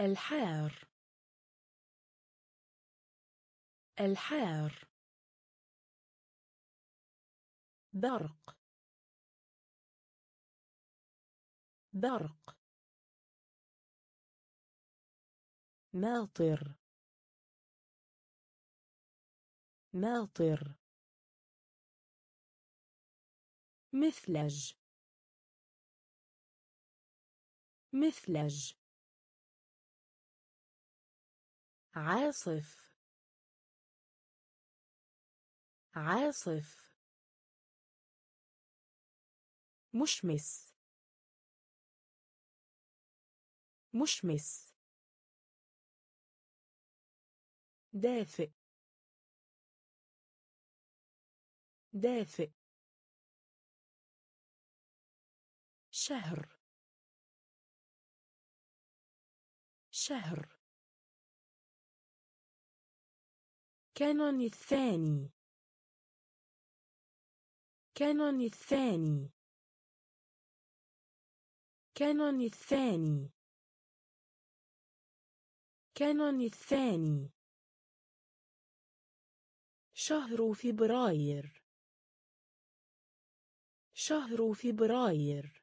الحار الحار برق برق ماطر ماطر مثلج مثلج عاصف عاصف مشمس مشمس دافئ دافئ شهر شهر كانون الثاني كانون الثاني كانون الثاني كانون الثاني شهر فبراير شهر فبراير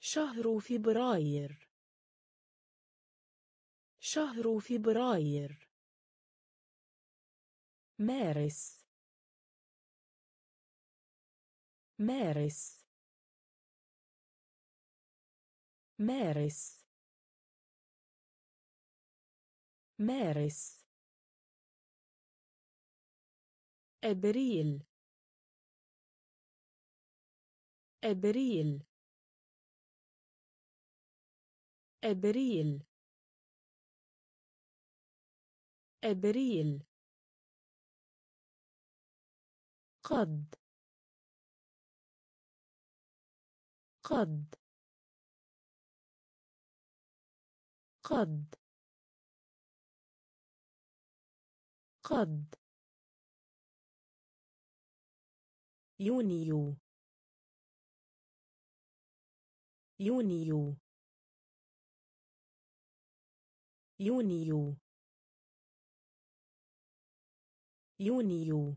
شهر فبراير شهر فبراير مارس مارس مارس مارس أبريل أبريل أبريل أبريل قد قد قد قد يونيو يونيو يونيو يونيو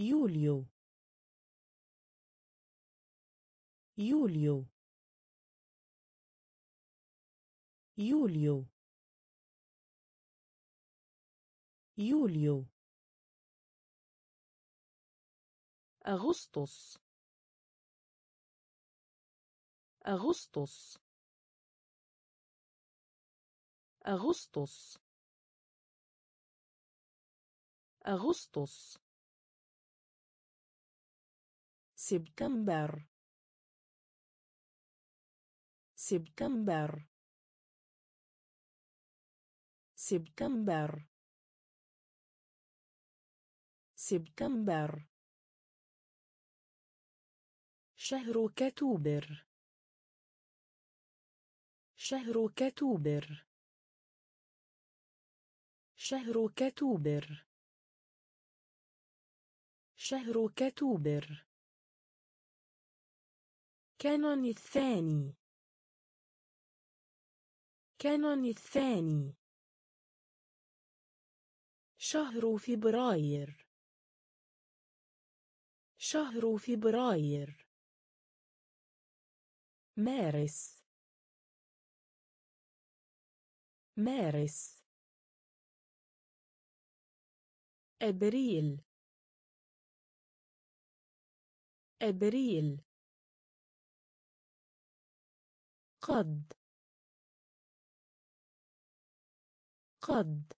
يوليو يوليو يوليو يوليو أغسطس أغسطس أغسطس أغسطس سبتمبر سبتمبر سبتمبر سبتمبر شهر كتوبر شهر كتوبر شهر كتوبر شهر كتوبر كانون الثاني كانون الثاني شهر فبراير شهر فبراير مارس مارس أبريل أبريل قد قد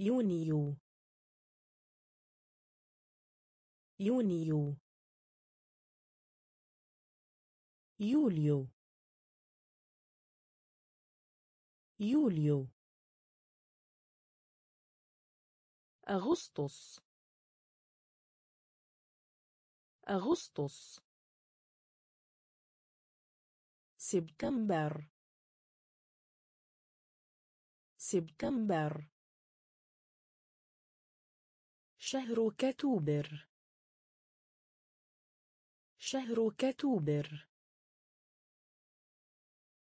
يونيو يونيو يوليو يوليو أغسطس أغسطس سبتمبر سبتمبر شهر كتوبر شهر كتوبر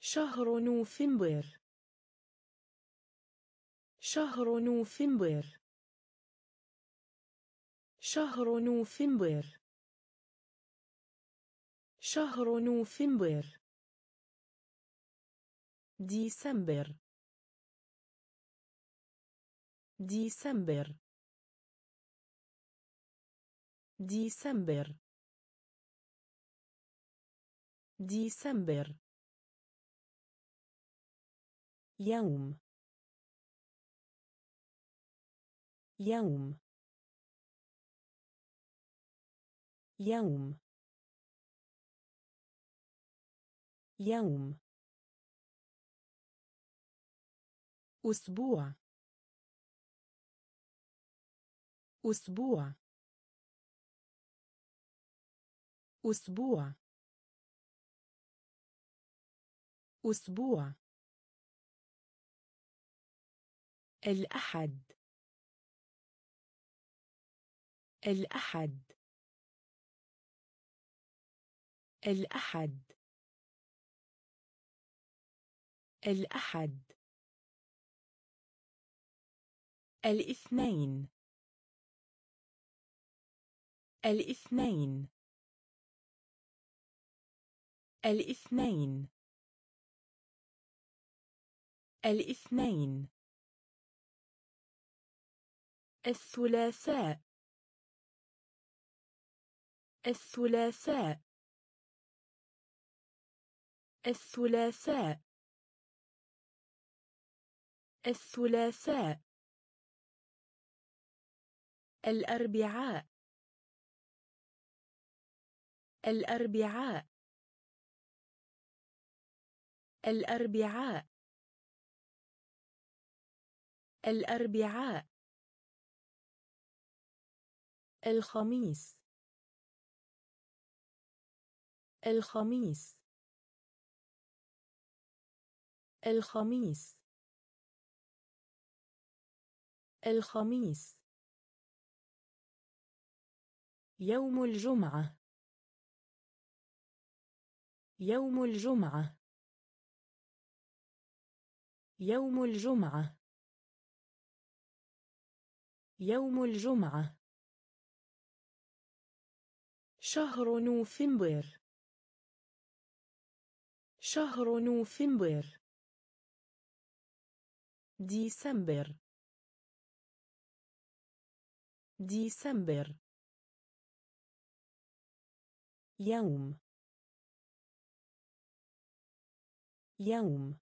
شهر نوفمبر شهر نوفمبر شهر نوفمبر شهر نوفمبر ديسمبر ديسمبر ديسمبر ديسمبر يوم يوم يوم يوم أسبوع أسبوع أسبوع أسبوع الأحد الأحد الأحد الأحد الاثنين الاثنين الاثنين الاثنين الثلاثاء الثلاثاء الثلاثاء الثلاثاء الأربعاء الأربعاء الأربعاء الأربعاء الخميس الخميس الخميس الخميس يوم الجمعة يوم الجمعة يوم الجمعة يوم الجمعة شهر نوفمبر شهر نوفمبر ديسمبر ديسمبر يوم يوم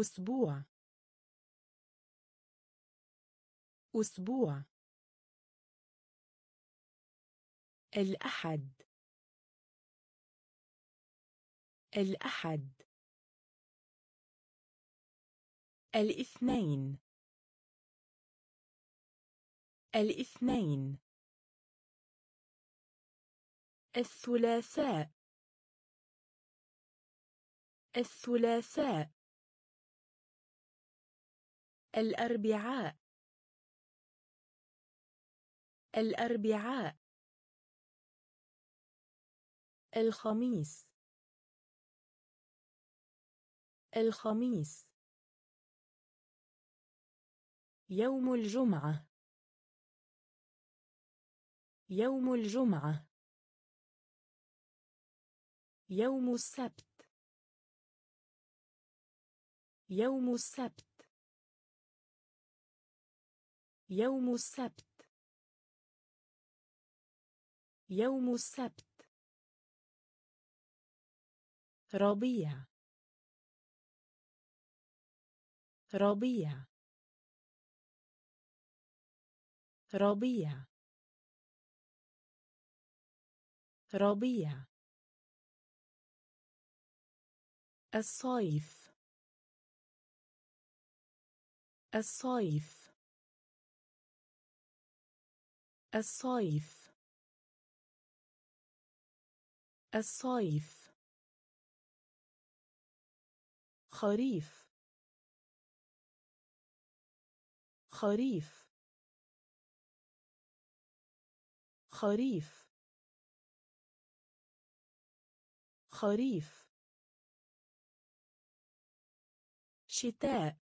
أسبوع أسبوع الأحد الأحد الاثنين الاثنين الثلاثاء الثلاثاء الأربعاء الأربعاء الخميس الخميس يوم الجمعة يوم الجمعة يوم السبت يوم السبت يوم السبت يوم السبت ربيع ربيع ربيع ربيع الصيف الصيف الصيف الصيف خريف خريف خريف خريف شتاء